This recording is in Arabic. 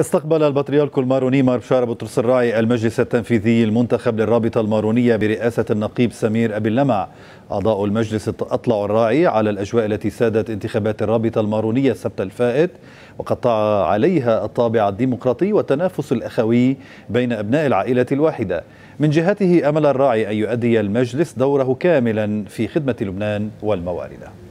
استقبل البطريرك الماروني مار بشار بطرس الراعي المجلس التنفيذي المنتخب للرابطة المارونية برئاسة النقيب سمير أبي اللمع أعضاء المجلس أطلعوا الراعي على الأجواء التي سادت انتخابات الرابطة المارونية السبت الفائت وقطع عليها الطابع الديمقراطي والتنافس الأخوي بين أبناء العائلة الواحدة من جهته أمل الراعي أن يؤدي المجلس دوره كاملا في خدمة لبنان والموارد